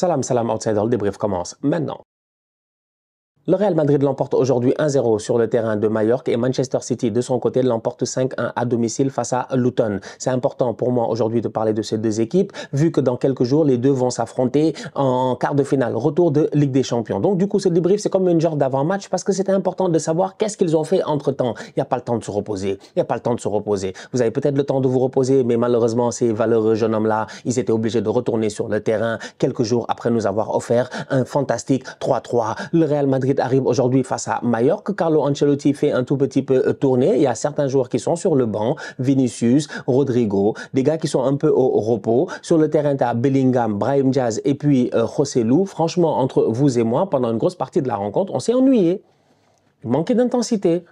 Salam, salam, outside, le débrief commence maintenant. Le Real Madrid l'emporte aujourd'hui 1-0 sur le terrain de Majorque et Manchester City, de son côté, l'emporte 5-1 à domicile face à Luton. C'est important pour moi aujourd'hui de parler de ces deux équipes, vu que dans quelques jours, les deux vont s'affronter en quart de finale, retour de Ligue des Champions. Donc du coup, ce débrief, c'est comme une genre d'avant-match parce que c'était important de savoir qu'est-ce qu'ils ont fait entre-temps. Il n'y a pas le temps de se reposer. Il n'y a pas le temps de se reposer. Vous avez peut-être le temps de vous reposer, mais malheureusement, ces valeureux jeunes hommes-là, ils étaient obligés de retourner sur le terrain quelques jours après nous avoir offert un fantastique 3-3. Le Real Madrid arrive aujourd'hui face à Mallorca. Carlo Ancelotti fait un tout petit peu euh, tourner. Il y a certains joueurs qui sont sur le banc, Vinicius, Rodrigo, des gars qui sont un peu au repos. Sur le terrain, tu as Bellingham, Brahim Diaz et puis euh, José Lou. Franchement, entre vous et moi, pendant une grosse partie de la rencontre, on s'est ennuyé. Il manquait d'intensité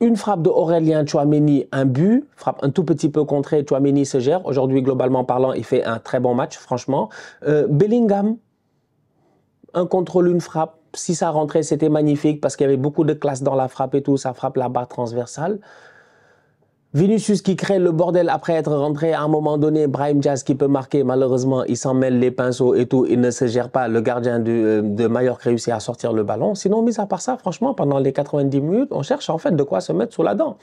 une frappe de Aurélien Chouameni, un but, frappe un tout petit peu contrée, Chouameni se gère. Aujourd'hui, globalement parlant, il fait un très bon match, franchement. Euh, Bellingham, un contrôle, une frappe si ça rentrait, c'était magnifique parce qu'il y avait beaucoup de classe dans la frappe et tout, ça frappe la barre transversale. Vinicius qui crée le bordel après être rentré à un moment donné, Brahim Jazz qui peut marquer, malheureusement, il s'en mêle les pinceaux et tout, il ne se gère pas, le gardien euh, de Mallorca réussit à sortir le ballon. Sinon, mis à part ça, franchement, pendant les 90 minutes, on cherche en fait de quoi se mettre sous la dent.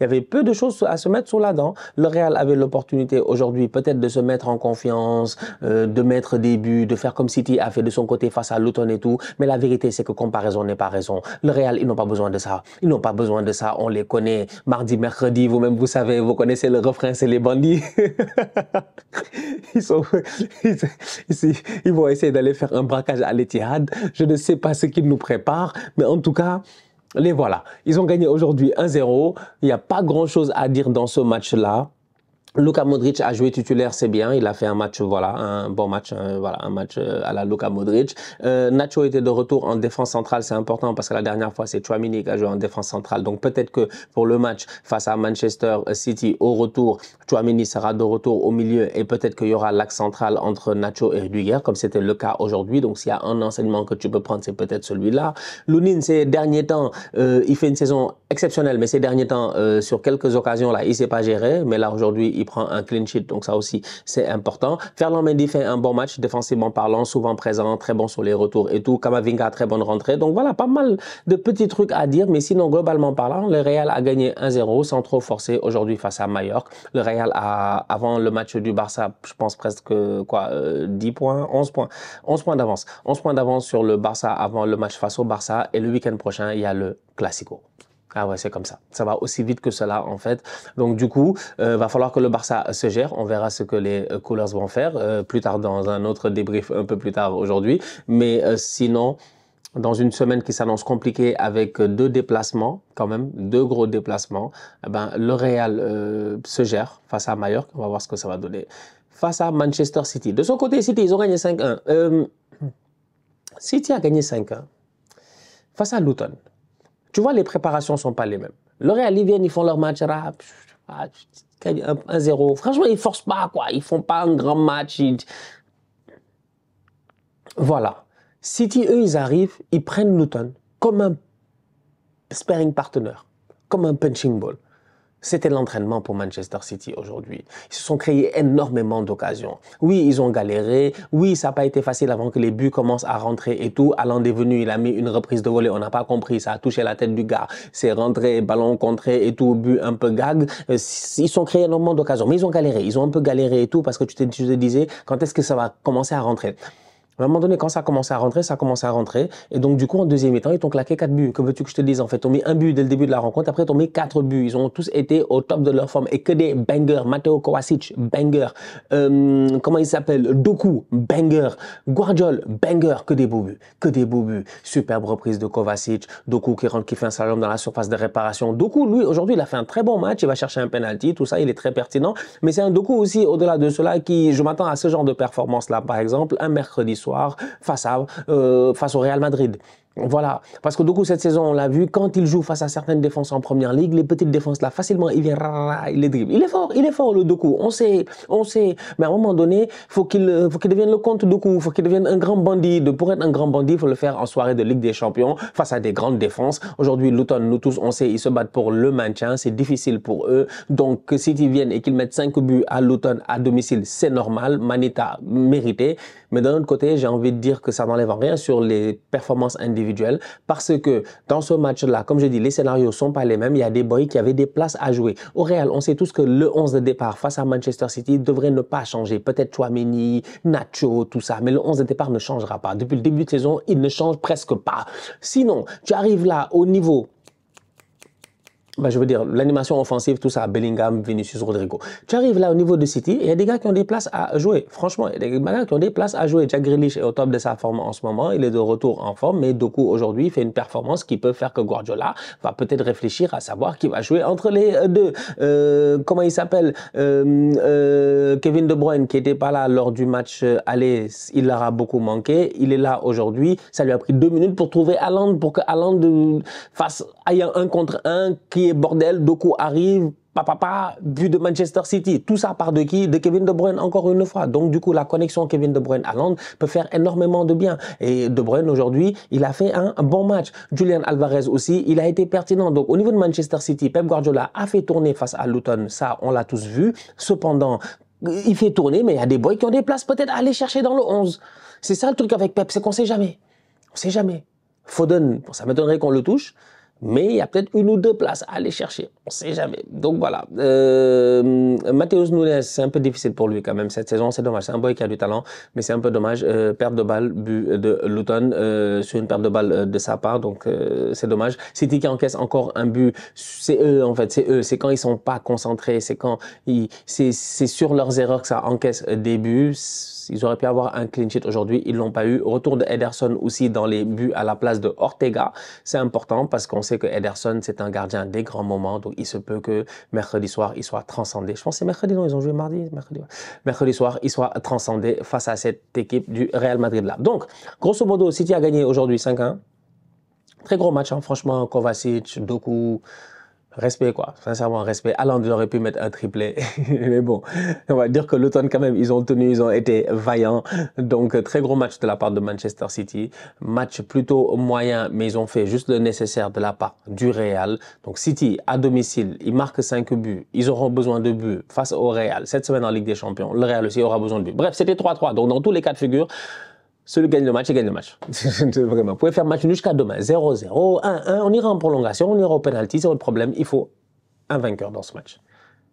Il y avait peu de choses à se mettre sous la dent. Le Real avait l'opportunité aujourd'hui peut-être de se mettre en confiance, euh, de mettre des buts, de faire comme City a fait de son côté face à Luton et tout. Mais la vérité, c'est que comparaison n'est pas raison. Le Real, ils n'ont pas besoin de ça. Ils n'ont pas besoin de ça. On les connaît. Mardi, mercredi, vous-même, vous savez, vous connaissez le refrain, c'est les bandits. ils, ils, vont essayer d'aller faire un braquage à l'étihad. Je ne sais pas ce qu'ils nous préparent, mais en tout cas, les voilà. Ils ont gagné aujourd'hui 1-0. Il n'y a pas grand-chose à dire dans ce match-là. Luka Modric a joué titulaire, c'est bien. Il a fait un match, voilà, un bon match, voilà, un match euh, à la Luka Modric. Euh, Nacho était de retour en défense centrale, c'est important parce que la dernière fois c'est Chouamini qui a joué en défense centrale. Donc peut-être que pour le match face à Manchester City au retour, Chouamini sera de retour au milieu et peut-être qu'il y aura l'axe central entre Nacho et Rudiger, comme c'était le cas aujourd'hui. Donc s'il y a un enseignement que tu peux prendre, c'est peut-être celui-là. Lounine, ces derniers temps, euh, il fait une saison exceptionnel, mais ces derniers temps, euh, sur quelques occasions, là, il ne s'est pas géré. Mais là, aujourd'hui, il prend un clean sheet, donc ça aussi, c'est important. Ferland Mendy fait un bon match, défensivement parlant, souvent présent, très bon sur les retours et tout. Kamavinga, très bonne rentrée. Donc voilà, pas mal de petits trucs à dire. Mais sinon, globalement parlant, le Real a gagné 1-0 sans trop forcer aujourd'hui face à Mallorca. Le Real a, avant le match du Barça, je pense presque quoi, 10 euh, points, 11 points, 11 points d'avance. 11 points d'avance sur le Barça avant le match face au Barça. Et le week-end prochain, il y a le Classico. Ah ouais, c'est comme ça. Ça va aussi vite que cela en fait. Donc du coup, euh, va falloir que le Barça se gère. On verra ce que les euh, Coolers vont faire euh, plus tard dans un autre débrief un peu plus tard aujourd'hui. Mais euh, sinon, dans une semaine qui s'annonce compliquée avec deux déplacements, quand même, deux gros déplacements, eh ben, le Real se gère face à Mallorca. On va voir ce que ça va donner. Face à Manchester City. De son côté, City, ils ont gagné 5-1. City a gagné 5-1 face à Luton. Tu vois, les préparations ne sont pas les mêmes. L'Oréal, ils viennent, ils font leur match, 1-0. Ah, Franchement, ils ne forcent pas, quoi. Ils ne font pas un grand match. Voilà. City, eux, ils arrivent, ils prennent Luton comme un sparring partner, comme un punching ball. C'était l'entraînement pour Manchester City aujourd'hui. Ils se sont créés énormément d'occasions. Oui, ils ont galéré. Oui, ça n'a pas été facile avant que les buts commencent à rentrer et tout. Allant des venus il a mis une reprise de volée. On n'a pas compris. Ça a touché la tête du gars. C'est rentré, ballon contré et tout, but un peu gag. Euh, ils se sont créés énormément d'occasions. Mais ils ont galéré. Ils ont un peu galéré et tout parce que tu te disais quand est-ce que ça va commencer à rentrer à un moment donné, quand ça commence à rentrer, ça commence à rentrer. Et donc, du coup, en deuxième temps, ils t'ont claqué quatre buts. Que veux-tu que je te dise En fait, on mis un but dès le début de la rencontre. Après, t'ont mis quatre buts. Ils ont tous été au top de leur forme. Et que des bangers. Matteo Kovacic, banger. Euh, comment il s'appelle Doku, banger. Guardiol, banger. Que des beaux buts. Que des beaux buts. Superbe reprise de Kovacic. Doku qui rentre, qui fait un salon dans la surface de réparation. Doku, lui, aujourd'hui, il a fait un très bon match. Il va chercher un penalty. Tout ça, il est très pertinent. Mais c'est un Doku aussi, au-delà de cela, qui, je m'attends à ce genre de performance-là, par exemple, un mercredi soir face, à, euh, face au Real Madrid. Voilà, parce que du coup cette saison on l'a vu, quand il joue face à certaines défenses en première ligue, les petites défenses là facilement il vient, il les dribble. Il est fort, il est fort le Doku, on sait, on sait, mais à un moment donné faut qu'il faut qu'il devienne le compte Doku, faut qu'il devienne un grand bandit. De, pour être un grand bandit, il faut le faire en soirée de Ligue des Champions face à des grandes défenses. Aujourd'hui l'automne nous tous on sait, ils se battent pour le maintien, c'est difficile pour eux. Donc si ils viennent et qu'ils mettent 5 buts à l'automne à domicile, c'est normal, Manita mérité. Mais d'un autre côté, j'ai envie de dire que ça n'enlève rien sur les performances individuelles parce que dans ce match-là, comme je dis, les scénarios sont pas les mêmes. Il y a des boys qui avaient des places à jouer. Au Real, on sait tous que le 11 de départ face à Manchester City devrait ne pas changer. Peut-être Chouameni, Nacho, tout ça, mais le 11 de départ ne changera pas. Depuis le début de saison, il ne change presque pas. Sinon, tu arrives là au niveau bah, je veux dire, l'animation offensive, tout ça, Bellingham, Vinicius, Rodrigo. Tu arrives là au niveau de City, il y a des gars qui ont des places à jouer. Franchement, il y a des gars qui ont des places à jouer. Jack Grealish est au top de sa forme en ce moment, il est de retour en forme, mais Doku aujourd'hui fait une performance qui peut faire que Guardiola va peut-être réfléchir à savoir qui va jouer entre les euh, deux. Euh, comment il s'appelle euh, euh Kevin De Bruyne, qui n'était pas là lors du match euh, allez il leur a beaucoup manqué. Il est là aujourd'hui, ça lui a pris deux minutes pour trouver Allende, pour que Allende fasse aille un contre un qui bordel, Doku arrive, papa, vu de Manchester City. Tout ça part de qui De Kevin De Bruyne, encore une fois. Donc, du coup, la connexion Kevin De Bruyne à Londres peut faire énormément de bien. Et De Bruyne, aujourd'hui, il a fait un bon match. Julian Alvarez aussi, il a été pertinent. Donc, au niveau de Manchester City, Pep Guardiola a fait tourner face à Luton. Ça, on l'a tous vu. Cependant, il fait tourner, mais il y a des boys qui ont des places peut-être à aller chercher dans le 11. C'est ça le truc avec Pep, c'est qu'on sait jamais. On sait jamais. Foden, ça m'étonnerait qu'on le touche. Mais il y a peut-être une ou deux places à aller chercher. On ne sait jamais. Donc voilà. Euh, Mathéus Nunes, c'est un peu difficile pour lui quand même cette saison. C'est dommage. C'est un boy qui a du talent, mais c'est un peu dommage. Euh, perte de balle but de Luton euh, sur une perte de balle euh, de sa part. Donc euh, c'est dommage. City qui encaisse encore un but. C'est eux en fait. C'est eux. C'est quand ils sont pas concentrés. C'est quand ils. C'est sur leurs erreurs que ça encaisse des buts ils auraient pu avoir un clean sheet aujourd'hui, ils l'ont pas eu. Retour de Ederson aussi dans les buts à la place de Ortega, c'est important parce qu'on sait que Ederson, c'est un gardien des grands moments, donc il se peut que mercredi soir, il soit transcendé. Je pense que c'est mercredi, non, ils ont joué mardi, mercredi. soir, il soit transcendé face à cette équipe du Real Madrid là. Donc, grosso modo, City a gagné aujourd'hui 5-1. Très gros match, hein, franchement, Kovacic, Doku, Respect, quoi. Sincèrement, respect. Allende aurait pu mettre un triplé. Mais bon, on va dire que l'automne, quand même, ils ont tenu, ils ont été vaillants. Donc, très gros match de la part de Manchester City. Match plutôt moyen, mais ils ont fait juste le nécessaire de la part du Real. Donc, City, à domicile, ils marquent 5 buts. Ils auront besoin de buts face au Real. Cette semaine en Ligue des Champions, le Real aussi aura besoin de buts. Bref, c'était 3-3. Donc, dans tous les cas de figure, celui qui gagne le match, il gagne le match. Vous pouvez faire match jusqu'à demain. 0-0, 1-1, on ira en prolongation, on ira au penalty, c'est votre problème. Il faut un vainqueur dans ce match.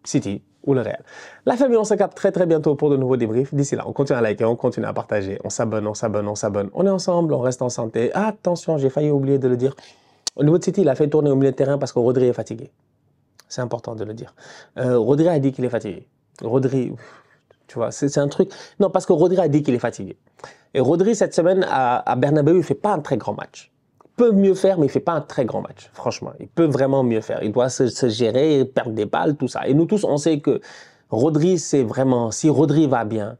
City ou le Real. La famille, on se capte très très bientôt pour de nouveaux débriefs. D'ici là, on continue à liker, on continue à partager, on s'abonne, on s'abonne, on s'abonne. On est ensemble, on reste en santé. Attention, j'ai failli oublier de le dire. Au niveau de City, il a fait tourner au milieu de terrain parce que Rodri est fatigué. C'est important de le dire. Euh, Rodri a dit qu'il est fatigué. Rodri, tu vois, c'est un truc. Non, parce que Rodri a dit qu'il est fatigué. Et Rodri, cette semaine, à, Bernabeu, il fait pas un très grand match. peut mieux faire, mais il fait pas un très grand match. Franchement, il peut vraiment mieux faire. Il doit se, gérer, perdre des balles, tout ça. Et nous tous, on sait que Rodri, c'est vraiment, si Rodri va bien,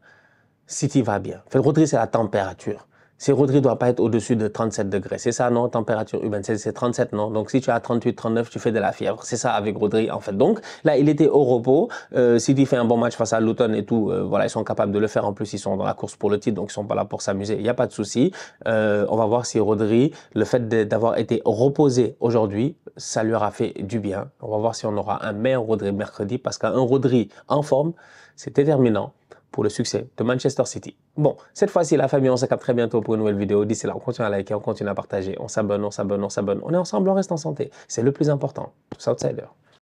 City va bien. fait, Rodri, c'est la température c'est Rodri doit pas être au-dessus de 37 degrés. C'est ça, non Température humaine, c'est 37, non Donc, si tu as 38, 39, tu fais de la fièvre. C'est ça avec Rodri, en fait. Donc, là, il était au repos. Euh, Sidi fait un bon match face à l'automne et tout. Euh, voilà, ils sont capables de le faire. En plus, ils sont dans la course pour le titre, donc ils sont pas là pour s'amuser. Il n'y a pas de souci. Euh, on va voir si Rodri, le fait d'avoir été reposé aujourd'hui, ça lui aura fait du bien. On va voir si on aura un meilleur Rodri mercredi, parce qu'un Rodri en forme, c'est déterminant pour le succès de Manchester City. Bon, cette fois-ci, la famille, on se capte très bientôt pour une nouvelle vidéo. D'ici là, on continue à liker, on continue à partager, on s'abonne, on s'abonne, on s'abonne. On est ensemble, on reste en santé. C'est le plus important. Tous outsiders.